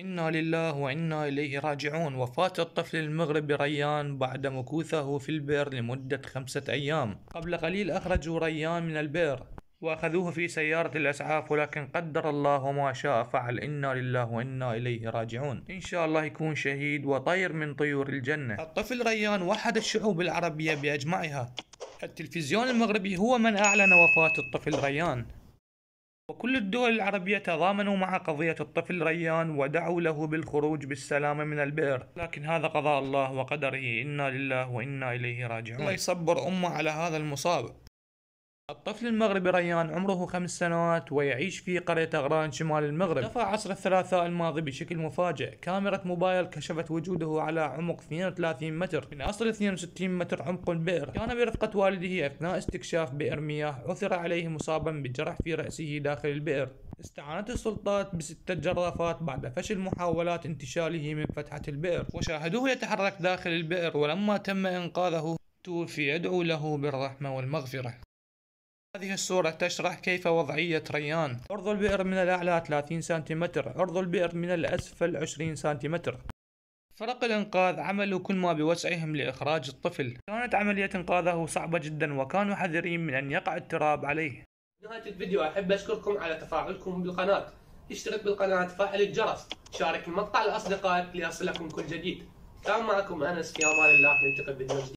إنا لله وإنا إليه راجعون وفاة الطفل المغربي ريان بعد مكوثه في البئر لمدة خمسة أيام قبل قليل أخرجوا ريان من البئر وأخذوه في سيارة الإسعاف ولكن قدر الله ما شاء فعل إنا لله وإنا إليه راجعون إن شاء الله يكون شهيد وطير من طيور الجنة الطفل ريان وحد الشعوب العربية بأجمعها التلفزيون المغربي هو من أعلن وفاة الطفل ريان وكل الدول العربية تضامنوا مع قضية الطفل ريان ودعوا له بالخروج بالسلامة من البئر لكن هذا قضاء الله وقدره إنا لله وإنا إليه راجعون الله يصبر أمه على هذا المصاب الطفل المغربي ريان عمره خمس سنوات ويعيش في قرية أغران شمال المغرب اختفى عصر الثلاثاء الماضي بشكل مفاجئ كاميرا موبايل كشفت وجوده على عمق 32 متر من أصل 62 متر عمق البئر كان برفقة والده أثناء استكشاف بئر مياه عثر عليه مصابا بجرح في رأسه داخل البئر استعانت السلطات بستة جرافات بعد فشل محاولات انتشاله من فتحة البئر وشاهدوه يتحرك داخل البئر ولما تم إنقاذه توفي يدعو له بالرحمة والمغفرة هذه الصورة تشرح كيف وضعية ريان عرض البئر من الأعلى 30 سنتيمتر عرض البئر من الأسفل 20 سنتيمتر فرق الإنقاذ عملوا كل ما بوسعهم لإخراج الطفل كانت عملية إنقاذه صعبة جدا وكانوا حذرين من أن يقع التراب عليه نهاية الفيديو أحب أشكركم على تفاعلكم بالقناة اشترك بالقناة فعل الجرس شارك المقطع لأصدقائك ليصلكم كل جديد كان معكم أنس في أمان الله نلتقي بفيديو جديد